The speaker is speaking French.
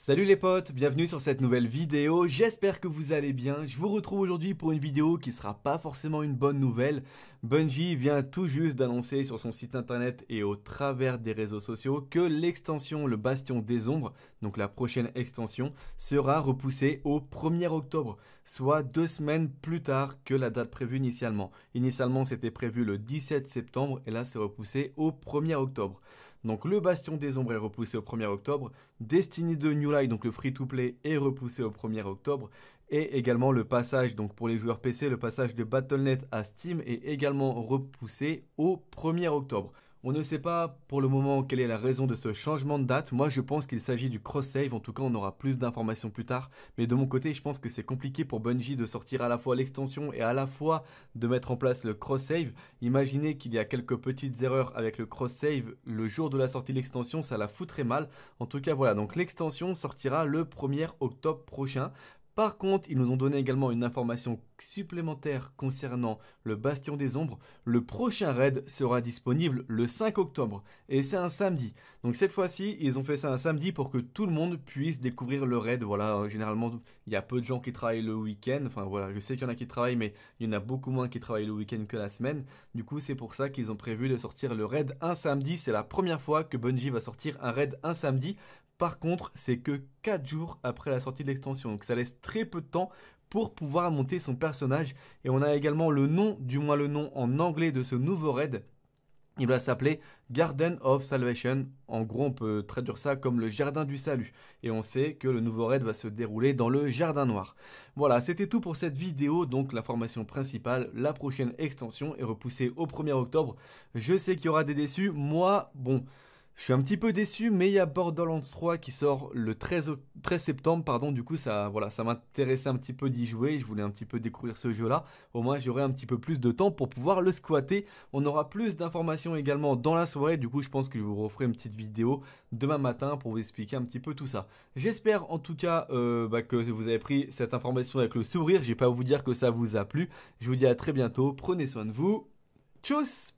Salut les potes, bienvenue sur cette nouvelle vidéo, j'espère que vous allez bien. Je vous retrouve aujourd'hui pour une vidéo qui sera pas forcément une bonne nouvelle. Bungie vient tout juste d'annoncer sur son site internet et au travers des réseaux sociaux que l'extension Le Bastion des Ombres, donc la prochaine extension, sera repoussée au 1er octobre, soit deux semaines plus tard que la date prévue initialement. Initialement c'était prévu le 17 septembre et là c'est repoussé au 1er octobre. Donc le Bastion des Ombres est repoussé au 1er octobre. Destiny 2 New Light, donc le free-to-play, est repoussé au 1er octobre. Et également le passage, donc pour les joueurs PC, le passage de BattleNet à Steam est également repoussé au 1er octobre. On ne sait pas pour le moment quelle est la raison de ce changement de date. Moi, je pense qu'il s'agit du cross-save. En tout cas, on aura plus d'informations plus tard. Mais de mon côté, je pense que c'est compliqué pour Bungie de sortir à la fois l'extension et à la fois de mettre en place le cross-save. Imaginez qu'il y a quelques petites erreurs avec le cross-save le jour de la sortie de l'extension, ça la foutrait mal. En tout cas, voilà. Donc, l'extension sortira le 1er octobre prochain. Par contre, ils nous ont donné également une information supplémentaire concernant le Bastion des Ombres. Le prochain raid sera disponible le 5 octobre et c'est un samedi. Donc cette fois-ci, ils ont fait ça un samedi pour que tout le monde puisse découvrir le raid. Voilà, généralement, il y a peu de gens qui travaillent le week-end. Enfin voilà, je sais qu'il y en a qui travaillent, mais il y en a beaucoup moins qui travaillent le week-end que la semaine. Du coup, c'est pour ça qu'ils ont prévu de sortir le raid un samedi. C'est la première fois que Bungie va sortir un raid un samedi par contre, c'est que 4 jours après la sortie de l'extension, donc ça laisse très peu de temps pour pouvoir monter son personnage. Et on a également le nom, du moins le nom en anglais de ce nouveau raid. Il va s'appeler Garden of Salvation. En gros, on peut traduire ça comme le jardin du salut. Et on sait que le nouveau raid va se dérouler dans le jardin noir. Voilà, c'était tout pour cette vidéo. Donc, la formation principale, la prochaine extension est repoussée au 1er octobre. Je sais qu'il y aura des déçus. Moi, bon. Je suis un petit peu déçu, mais il y a Borderlands 3 qui sort le 13, septembre, pardon, du coup ça, voilà, ça m'intéressait un petit peu d'y jouer, je voulais un petit peu découvrir ce jeu-là, au moins j'aurai un petit peu plus de temps pour pouvoir le squatter. On aura plus d'informations également dans la soirée, du coup je pense que je vous referai une petite vidéo demain matin pour vous expliquer un petit peu tout ça. J'espère en tout cas euh, bah, que vous avez pris cette information avec le sourire, je vais pas vous dire que ça vous a plu, je vous dis à très bientôt, prenez soin de vous, tchuss